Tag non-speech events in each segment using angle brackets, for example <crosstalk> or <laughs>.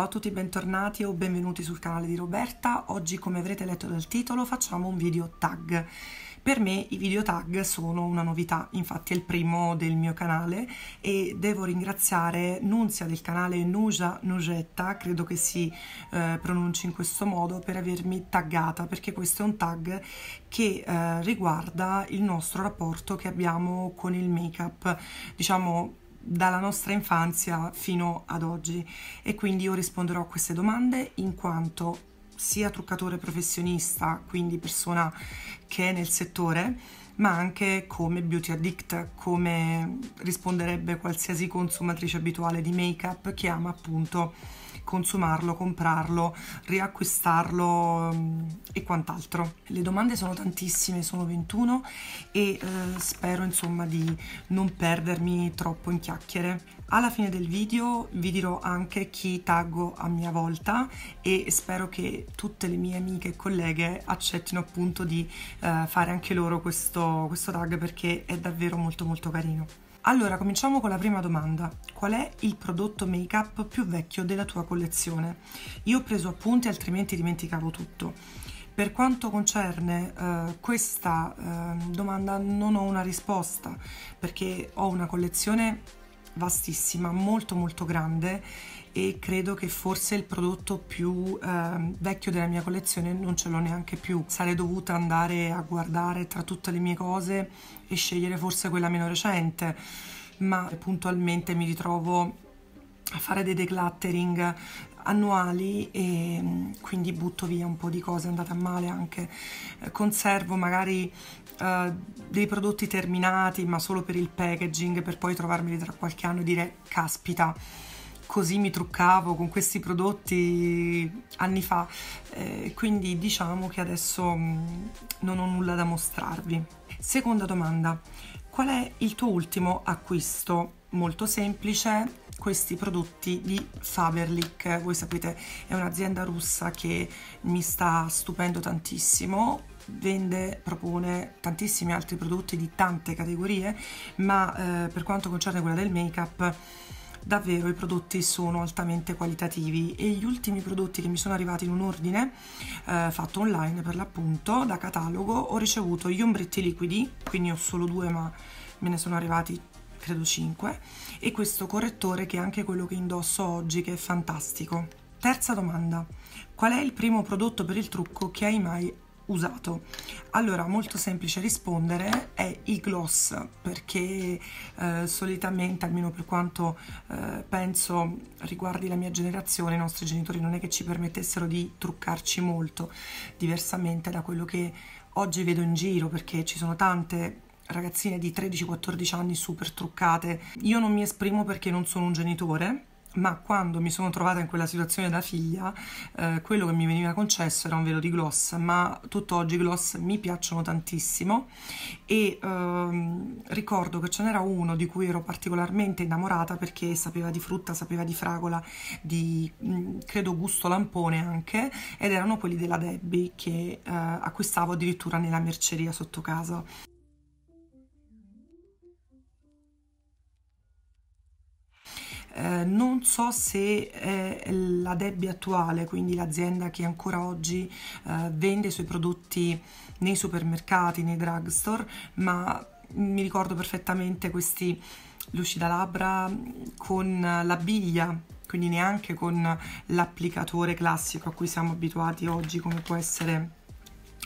Ciao a tutti, bentornati o benvenuti sul canale di Roberta. Oggi, come avrete letto dal titolo, facciamo un video tag. Per me i video tag sono una novità, infatti è il primo del mio canale e devo ringraziare Nunzia del canale Nuja Nugetta, credo che si eh, pronunci in questo modo, per avermi taggata, perché questo è un tag che eh, riguarda il nostro rapporto che abbiamo con il make-up. Diciamo, dalla nostra infanzia fino ad oggi e quindi io risponderò a queste domande in quanto sia truccatore professionista, quindi persona che è nel settore, ma anche come beauty addict, come risponderebbe qualsiasi consumatrice abituale di make-up che ama appunto consumarlo, comprarlo, riacquistarlo ehm, e quant'altro. Le domande sono tantissime, sono 21 e eh, spero insomma di non perdermi troppo in chiacchiere. Alla fine del video vi dirò anche chi taggo a mia volta e spero che tutte le mie amiche e colleghe accettino appunto di eh, fare anche loro questo, questo tag perché è davvero molto molto carino. Allora, cominciamo con la prima domanda. Qual è il prodotto make-up più vecchio della tua collezione? Io ho preso appunti, altrimenti dimenticavo tutto. Per quanto concerne eh, questa eh, domanda non ho una risposta perché ho una collezione vastissima, molto molto grande e credo che forse il prodotto più eh, vecchio della mia collezione non ce l'ho neanche più. Sarei dovuta andare a guardare tra tutte le mie cose e scegliere forse quella meno recente, ma puntualmente mi ritrovo a fare dei decluttering annuali e mm, quindi butto via un po' di cose andate a male anche eh, conservo magari uh, dei prodotti terminati ma solo per il packaging per poi trovarmeli tra qualche anno e dire caspita così mi truccavo con questi prodotti anni fa, eh, quindi diciamo che adesso mm, non ho nulla da mostrarvi. Seconda domanda, qual è il tuo ultimo acquisto? Molto semplice, questi prodotti di Faberlic, voi sapete è un'azienda russa che mi sta stupendo tantissimo, vende, propone tantissimi altri prodotti di tante categorie, ma eh, per quanto concerne quella del make-up davvero i prodotti sono altamente qualitativi e gli ultimi prodotti che mi sono arrivati in un ordine eh, fatto online per l'appunto da catalogo ho ricevuto gli ombretti liquidi, quindi ho solo due ma me ne sono arrivati credo 5 e questo correttore che è anche quello che indosso oggi che è fantastico. Terza domanda, qual è il primo prodotto per il trucco che hai mai usato? Allora, molto semplice rispondere, è i gloss, perché eh, solitamente, almeno per quanto eh, penso riguardi la mia generazione, i nostri genitori non è che ci permettessero di truccarci molto, diversamente da quello che oggi vedo in giro, perché ci sono tante ragazzine di 13-14 anni super truccate. Io non mi esprimo perché non sono un genitore, ma quando mi sono trovata in quella situazione da figlia, eh, quello che mi veniva concesso era un velo di gloss, ma tutt'oggi i gloss mi piacciono tantissimo e ehm, ricordo che ce n'era uno di cui ero particolarmente innamorata perché sapeva di frutta, sapeva di fragola, di mh, mm, credo gusto lampone anche ed erano quelli della Debbie che eh, acquistavo addirittura nella merceria sotto casa. Eh, non so se è la Debbie attuale, quindi l'azienda che ancora oggi eh, vende i suoi prodotti nei supermercati, nei drugstore, ma mi ricordo perfettamente questi lucida labbra con la biglia, quindi neanche con l'applicatore classico a cui siamo abituati oggi come può essere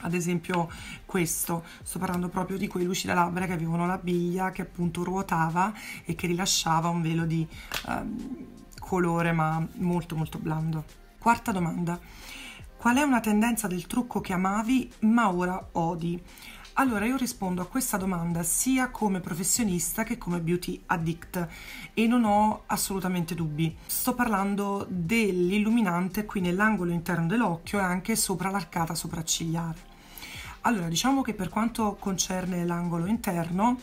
ad esempio questo, sto parlando proprio di quei labbra che avevano la biglia che appunto ruotava e che rilasciava un velo di ehm, colore ma molto molto blando. Quarta domanda, qual è una tendenza del trucco che amavi ma ora odi? Allora io rispondo a questa domanda sia come professionista che come beauty addict e non ho assolutamente dubbi. Sto parlando dell'illuminante qui nell'angolo interno dell'occhio e anche sopra l'arcata sopraccigliare. Allora, diciamo che per quanto concerne l'angolo interno,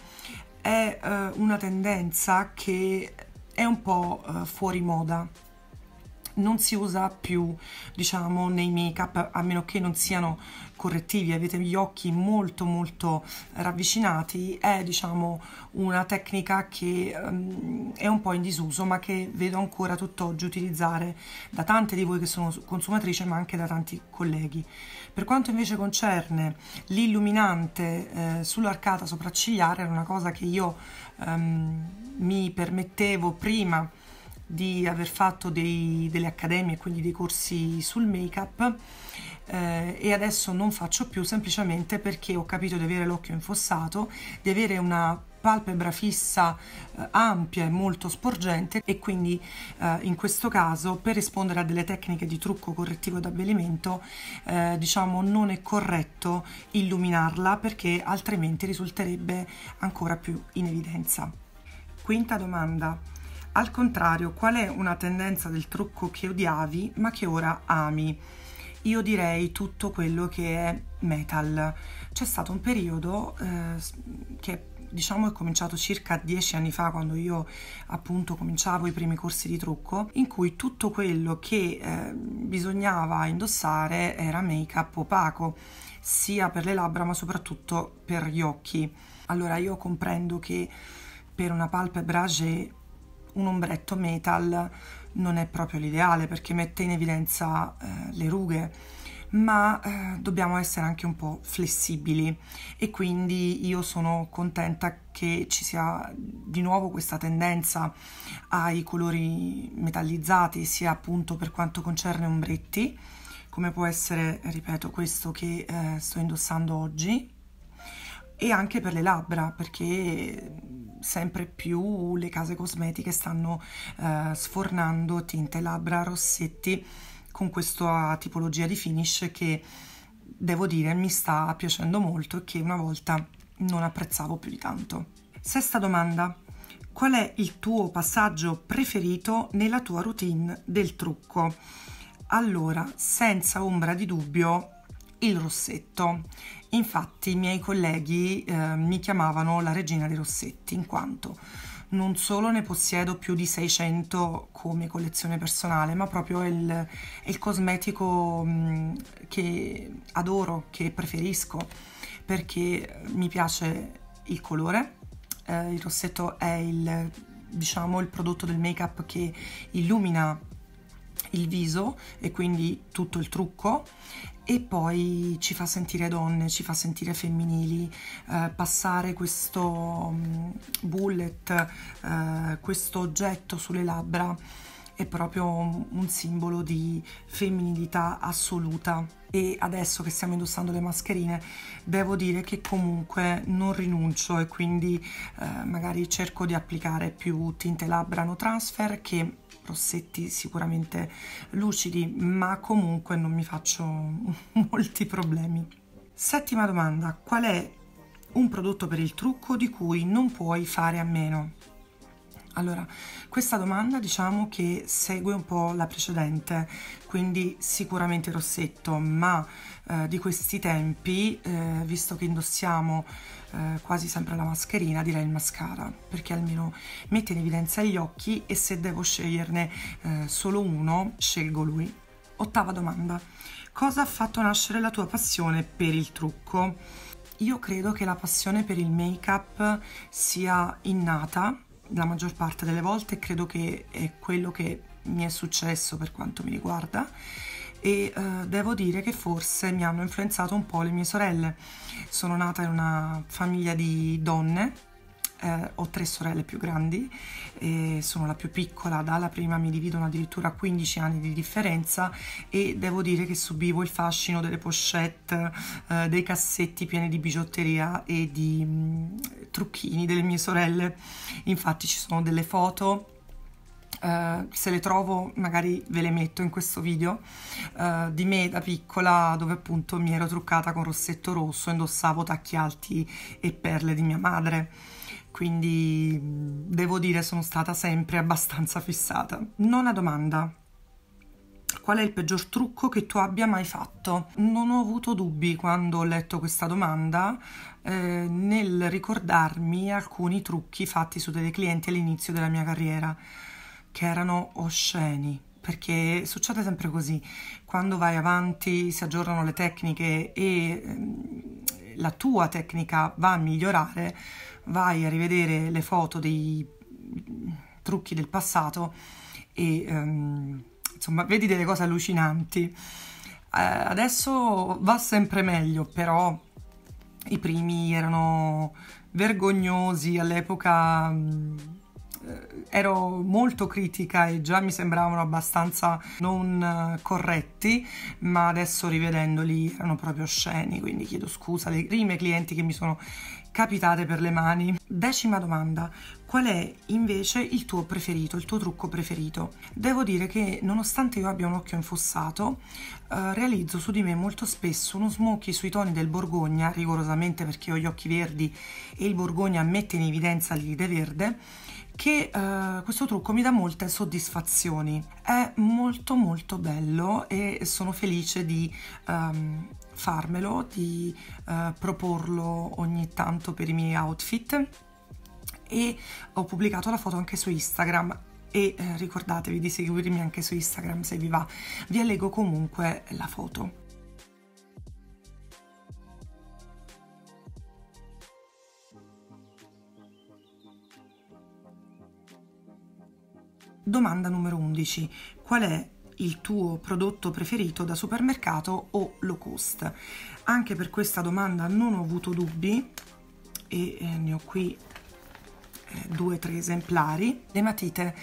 è eh, una tendenza che è un po' eh, fuori moda non si usa più diciamo nei make up a meno che non siano correttivi avete gli occhi molto molto ravvicinati è diciamo una tecnica che um, è un po' in disuso ma che vedo ancora tutt'oggi utilizzare da tante di voi che sono consumatrice ma anche da tanti colleghi per quanto invece concerne l'illuminante eh, sull'arcata sopraccigliare era una cosa che io um, mi permettevo prima di aver fatto dei, delle accademie, quindi dei corsi sul make-up eh, e adesso non faccio più semplicemente perché ho capito di avere l'occhio infossato, di avere una palpebra fissa eh, ampia e molto sporgente e quindi eh, in questo caso per rispondere a delle tecniche di trucco correttivo d'abbellimento eh, diciamo non è corretto illuminarla perché altrimenti risulterebbe ancora più in evidenza. Quinta domanda al contrario, qual è una tendenza del trucco che odiavi ma che ora ami? Io direi tutto quello che è metal. C'è stato un periodo eh, che diciamo è cominciato circa dieci anni fa quando io appunto cominciavo i primi corsi di trucco in cui tutto quello che eh, bisognava indossare era make up opaco sia per le labbra ma soprattutto per gli occhi allora io comprendo che per una palpebra un ombretto metal non è proprio l'ideale perché mette in evidenza eh, le rughe ma eh, dobbiamo essere anche un po' flessibili e quindi io sono contenta che ci sia di nuovo questa tendenza ai colori metallizzati sia appunto per quanto concerne ombretti come può essere, ripeto, questo che eh, sto indossando oggi e anche per le labbra perché sempre più le case cosmetiche stanno eh, sfornando tinte labbra rossetti con questa ah, tipologia di finish che devo dire mi sta piacendo molto e che una volta non apprezzavo più di tanto. Sesta domanda. Qual è il tuo passaggio preferito nella tua routine del trucco? Allora, senza ombra di dubbio, il rossetto. Infatti i miei colleghi eh, mi chiamavano la regina dei rossetti in quanto non solo ne possiedo più di 600 come collezione personale, ma proprio è il, il cosmetico mh, mm, che adoro, che preferisco, perché mi piace il colore, eh, il rossetto è il, diciamo, il prodotto del make-up che illumina il viso e quindi tutto il trucco e poi ci fa sentire donne, ci fa sentire femminili, eh, passare questo mm, bullet, eh, questo oggetto sulle labbra è proprio un simbolo di femminilità assoluta e adesso che stiamo indossando le mascherine devo dire che comunque non rinuncio e quindi eh, magari cerco di applicare più tinte labbra no transfer che rossetti sicuramente lucidi ma comunque non mi faccio <laughs> molti problemi settima domanda qual è un prodotto per il trucco di cui non puoi fare a meno allora, questa domanda diciamo che segue un po' la precedente, quindi sicuramente rossetto, ma eh, di questi tempi, eh, visto che indossiamo eh, quasi sempre la mascherina, direi il mascara, perché almeno mette in evidenza gli occhi e se devo sceglierne eh, solo uno, scelgo lui. Ottava domanda, cosa ha fatto nascere la tua passione per il trucco? Io credo che la passione per il make-up sia innata la maggior parte delle volte credo che è quello che mi è successo per quanto mi riguarda e eh, devo dire che forse mi hanno influenzato un po' le mie sorelle. Sono nata in una famiglia di donne eh, ho tre sorelle più grandi, sono la più piccola, dalla prima mi dividono addirittura 15 anni di differenza e devo dire che subivo il fascino delle pochette, eh, dei cassetti pieni di bigiotteria e di mh, mm, trucchini delle mie sorelle. Infatti ci sono delle foto Uh, se le trovo magari ve le metto in questo video uh, di me da piccola dove appunto mi ero truccata con rossetto rosso indossavo tacchi alti e perle di mia madre quindi devo dire sono stata sempre abbastanza fissata. Nona domanda. Qual è il peggior trucco che tu abbia mai fatto? Non ho avuto dubbi quando ho letto questa domanda eh, nel ricordarmi alcuni trucchi fatti su delle clienti all'inizio della mia carriera, che erano osceni perché succede sempre così, quando vai avanti si aggiornano le tecniche e ehm, la tua tecnica va a migliorare, vai a rivedere le foto dei trucchi del passato e ehm, insomma vedi delle cose allucinanti. Eh, adesso va sempre meglio, però i primi erano vergognosi all'epoca. Mh, mm, ero molto critica e già mi sembravano abbastanza non eh, corretti, ma adesso rivedendoli erano proprio sceni, quindi chiedo scusa ai prime clienti che mi sono capitate per le mani. Decima domanda, qual è invece il tuo preferito, il tuo trucco preferito? Devo dire che nonostante io abbia un occhio infossato, eh, realizzo su di me molto spesso uno smokey sui toni del Borgogna, rigorosamente perché ho gli occhi verdi e il Borgogna mette in evidenza l'ide verde, che eh, questo trucco mi dà molte soddisfazioni. È molto molto bello e sono felice di um, farmelo, di uh, proporlo ogni tanto per i miei outfit e ho pubblicato la foto anche su Instagram e eh, ricordatevi di seguirmi anche su Instagram se vi va. Vi allego comunque la foto. Domanda numero 11. Qual è il tuo prodotto preferito da supermercato o low cost? Anche per questa domanda non ho avuto dubbi e eh, ne ho qui eh, due o tre esemplari. Le matite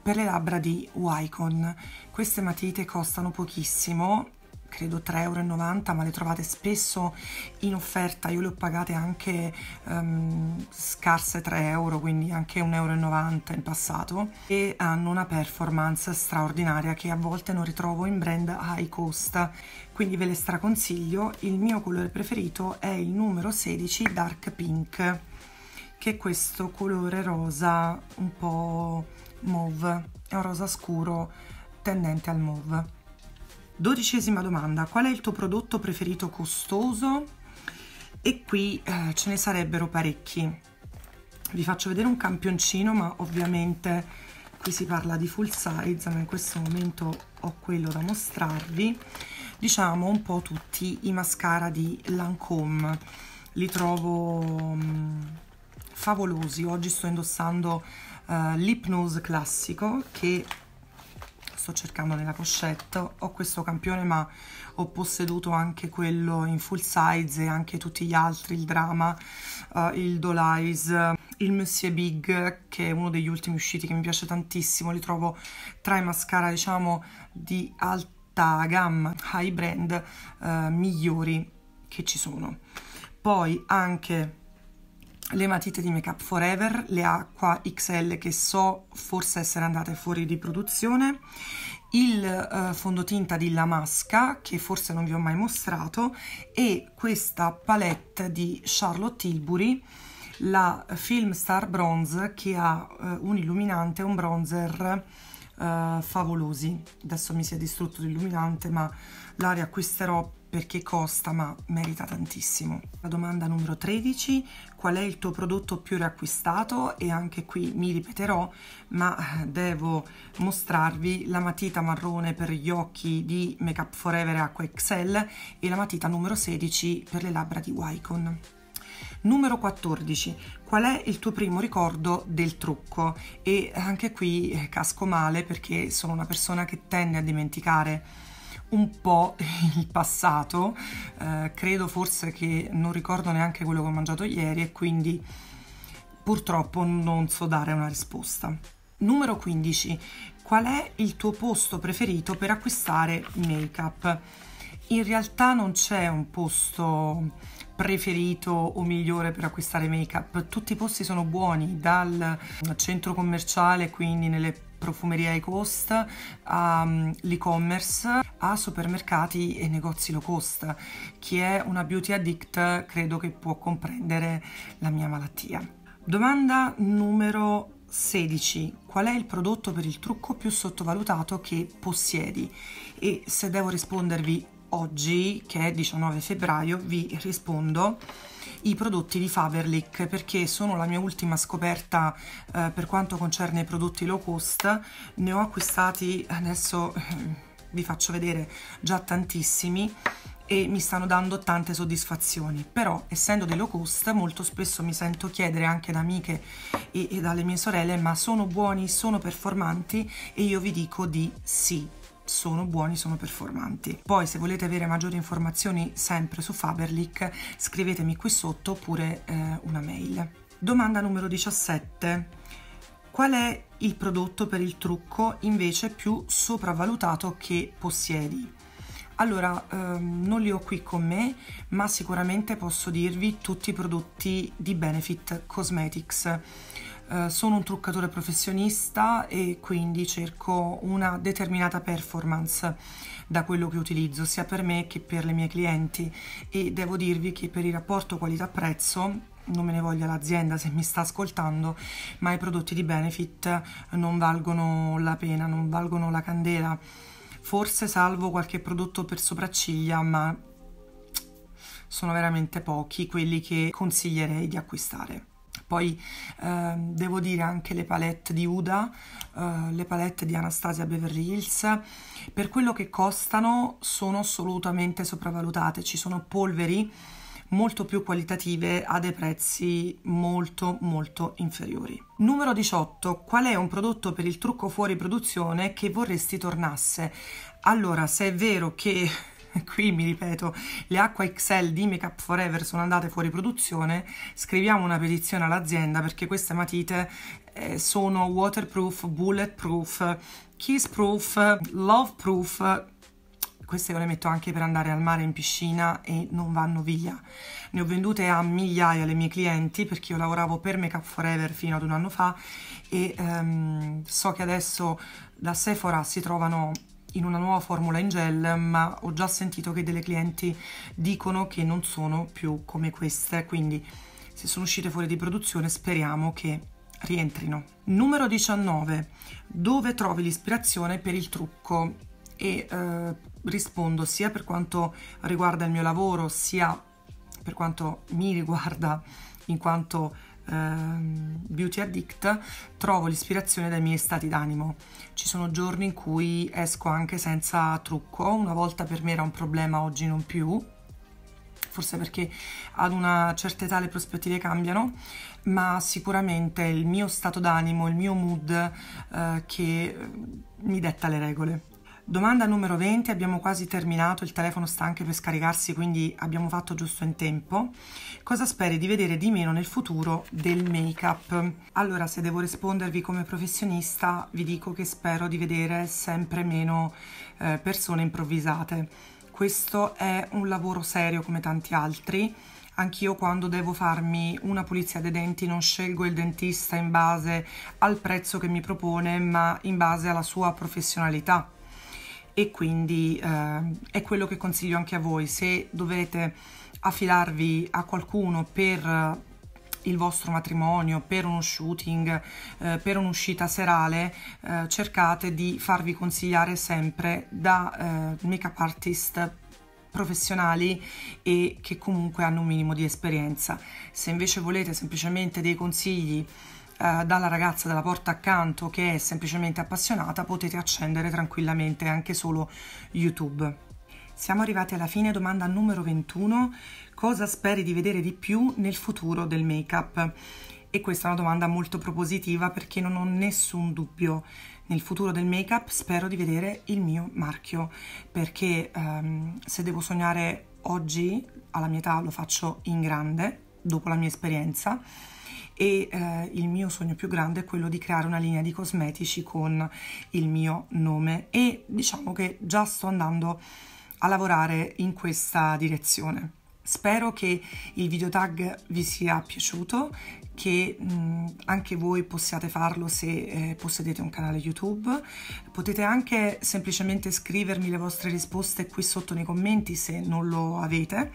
per le labbra di Wycon. Queste matite costano pochissimo credo 3,90 euro ma le trovate spesso in offerta io le ho pagate anche um, scarse 3 euro quindi anche 1,90 euro in passato e hanno una performance straordinaria che a volte non ritrovo in brand high cost quindi ve le straconsiglio il mio colore preferito è il numero 16 dark pink che è questo colore rosa un po' mauve è un rosa scuro tendente al mauve Dodicesima domanda, qual è il tuo prodotto preferito costoso? E qui eh, ce ne sarebbero parecchi. Vi faccio vedere un campioncino, ma ovviamente qui si parla di full size, ma in questo momento ho quello da mostrarvi. Diciamo un po' tutti i mascara di Lancome, li trovo mh, mm, favolosi. Oggi sto indossando eh, l'Hypnose classico che sto cercando nella pochette ho questo campione ma ho posseduto anche quello in full size e anche tutti gli altri il drama uh, il Dolais il Monsieur Big che è uno degli ultimi usciti che mi piace tantissimo li trovo tra i mascara diciamo di alta gamma high brand uh, migliori che ci sono poi anche le matite di Make Up Forever, le Acqua XL che so forse essere andate fuori di produzione, il eh, fondotinta di La Masca che forse non vi ho mai mostrato e questa palette di Charlotte Tilbury, la Film Star Bronze che ha eh, un illuminante e un bronzer eh, favolosi. Adesso mi si è distrutto l'illuminante ma la riacquisterò perché costa ma merita tantissimo. La domanda numero 13, qual è il tuo prodotto più riacquistato e anche qui mi ripeterò, ma eh, devo mostrarvi la matita marrone per gli occhi di Make Up Forever Acqua Excel e la matita numero 16 per le labbra di Wycon. Numero 14. Qual è il tuo primo ricordo del trucco? E anche qui eh, casco male perché sono una persona che tende a dimenticare un po' il passato, eh, credo forse che non ricordo neanche quello che ho mangiato ieri e quindi purtroppo non so dare una risposta. Numero 15. Qual è il tuo posto preferito per acquistare make-up? In realtà non c'è un posto preferito o migliore per acquistare make-up. Tutti i posti sono buoni, dal centro commerciale, quindi nelle profumeria high cost, all'e-commerce, mm, a supermercati e negozi low cost. Chi è una beauty addict credo che può comprendere la mia malattia. Domanda numero 16. Qual è il prodotto per il trucco più sottovalutato che possiedi? E se devo rispondervi oggi, che è 19 febbraio, vi rispondo i prodotti di Faberlic perché sono la mia ultima scoperta eh, per quanto concerne i prodotti low cost. Ne ho acquistati adesso eh, vi faccio vedere già tantissimi e mi stanno dando tante soddisfazioni però essendo dei low cost molto spesso mi sento chiedere anche da amiche e, e dalle mie sorelle ma sono buoni, sono performanti e io vi dico di sì sono buoni, sono performanti. Poi se volete avere maggiori informazioni sempre su Faberlic scrivetemi qui sotto oppure eh, una mail. Domanda numero 17. Qual è il prodotto per il trucco invece più sopravvalutato che possiedi? Allora, ehm, non li ho qui con me, ma sicuramente posso dirvi tutti i prodotti di Benefit Cosmetics eh, sono un truccatore professionista e quindi cerco una determinata performance da quello che utilizzo sia per me che per le mie clienti e devo dirvi che per il rapporto qualità-prezzo non me ne voglia l'azienda se mi sta ascoltando, ma i prodotti di Benefit non valgono la pena, non valgono la candela. Forse salvo qualche prodotto per sopracciglia, ma sono veramente pochi quelli che consiglierei di acquistare. Poi ehm, devo dire anche le palette di Uda, eh, le palette di Anastasia Beverly Hills, per quello che costano sono assolutamente sopravvalutate, ci sono polveri molto più qualitative a dei prezzi molto molto inferiori. Numero 18. Qual è un prodotto per il trucco fuori produzione che vorresti tornasse? Allora, se è vero che qui mi ripeto, le acqua XL di Make Up Forever sono andate fuori produzione, scriviamo una petizione all'azienda perché queste matite eh, sono waterproof, bulletproof, kissproof, loveproof, queste io le metto anche per andare al mare in piscina e non vanno via. Ne ho vendute a migliaia le mie clienti perché io lavoravo per Make Up Forever fino ad un anno fa e um, so che adesso da Sephora si trovano in una nuova formula in gel, ma ho già sentito che delle clienti dicono che non sono più come queste, quindi se sono uscite fuori di produzione speriamo che rientrino. Numero 19. Dove trovi l'ispirazione per il trucco? E eh, rispondo sia per quanto riguarda il mio lavoro, sia per quanto mi riguarda in quanto Ehm, Beauty Addict trovo l'ispirazione dai miei stati d'animo. Ci sono giorni in cui esco anche senza trucco, una volta per me era un problema, oggi non più, forse perché ad una certa età le prospettive cambiano, ma sicuramente è il mio stato d'animo, il mio mood eh, che mi detta le regole. Domanda numero 20, abbiamo quasi terminato, il telefono sta anche per scaricarsi, quindi abbiamo fatto giusto in tempo. Cosa speri di vedere di meno nel futuro del make-up? Allora, se devo rispondervi come professionista, vi dico che spero di vedere sempre meno eh, persone improvvisate. Questo è un lavoro serio come tanti altri. Anch'io quando devo farmi una pulizia dei denti non scelgo il dentista in base al prezzo che mi propone, ma in base alla sua professionalità e quindi eh, è quello che consiglio anche a voi se dovete affidarvi a qualcuno per eh, il vostro matrimonio, per uno shooting, eh, per un'uscita serale, eh, cercate di farvi consigliare sempre da eh, make-up artist professionali e che comunque hanno un minimo di esperienza. Se invece volete semplicemente dei consigli eh, dalla ragazza della porta accanto che è semplicemente appassionata, potete accendere tranquillamente anche solo YouTube. Siamo arrivati alla fine, domanda numero 21. Cosa speri di vedere di più nel futuro del make-up? E questa è una domanda molto propositiva perché non ho nessun dubbio. Nel futuro del make-up spero di vedere il mio marchio perché ehm, se devo sognare oggi, alla mia età, lo faccio in grande, dopo la mia esperienza e eh, il mio sogno più grande è quello di creare una linea di cosmetici con il mio nome e diciamo che già sto andando a lavorare in questa direzione. Spero che il video tag vi sia piaciuto, che mh, mm, anche voi possiate farlo se eh, possedete un canale YouTube. Potete anche semplicemente scrivermi le vostre risposte qui sotto nei commenti se non lo avete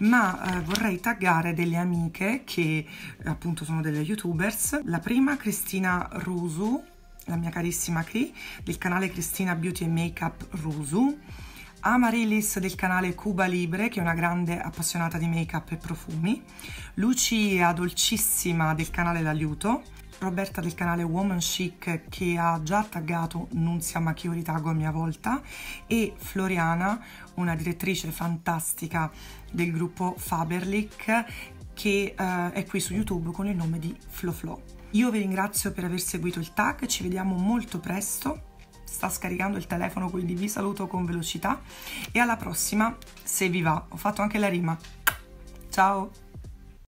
ma eh, vorrei taggare delle amiche che eh, appunto sono delle youtubers. La prima, Cristina Rusu, la mia carissima Cri, del canale Cristina Beauty and Makeup Rusu. Amarilis del canale Cuba Libre, che è una grande appassionata di make-up e profumi, Lucia Dolcissima del canale L'Aiuto, Roberta del canale Woman Chic che ha già taggato Nunzia ma che io ritago a mia volta e Floriana, una direttrice fantastica del gruppo Faberlic che eh, è qui su YouTube con il nome di FloFlo. Io vi ringrazio per aver seguito il tag, ci vediamo molto presto sta scaricando il telefono quindi vi saluto con velocità e alla prossima se vi va ho fatto anche la rima ciao